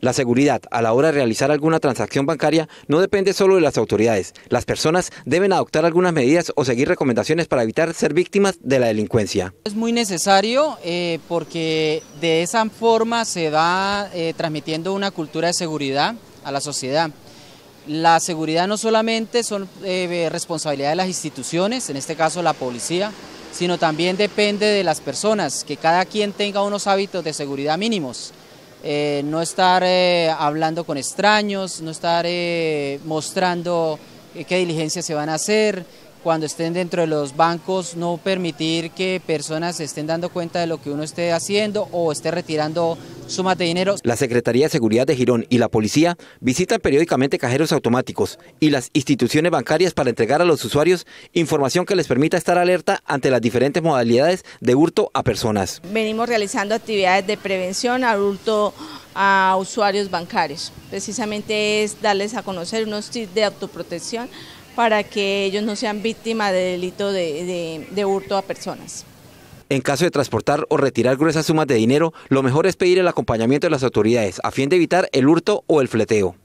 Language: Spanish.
La seguridad a la hora de realizar alguna transacción bancaria no depende solo de las autoridades. Las personas deben adoptar algunas medidas o seguir recomendaciones para evitar ser víctimas de la delincuencia. Es muy necesario eh, porque de esa forma se va eh, transmitiendo una cultura de seguridad a la sociedad. La seguridad no solamente son eh, responsabilidad de las instituciones, en este caso la policía, sino también depende de las personas, que cada quien tenga unos hábitos de seguridad mínimos. Eh, no estar eh, hablando con extraños, no estar eh, mostrando qué diligencias se van a hacer, cuando estén dentro de los bancos, no permitir que personas se estén dando cuenta de lo que uno esté haciendo o esté retirando sumas de dinero. La Secretaría de Seguridad de Girón y la policía visitan periódicamente cajeros automáticos y las instituciones bancarias para entregar a los usuarios información que les permita estar alerta ante las diferentes modalidades de hurto a personas. Venimos realizando actividades de prevención a hurto a usuarios bancarios. Precisamente es darles a conocer unos tips de autoprotección para que ellos no sean víctimas de delito de, de hurto a personas. En caso de transportar o retirar gruesas sumas de dinero, lo mejor es pedir el acompañamiento de las autoridades a fin de evitar el hurto o el fleteo.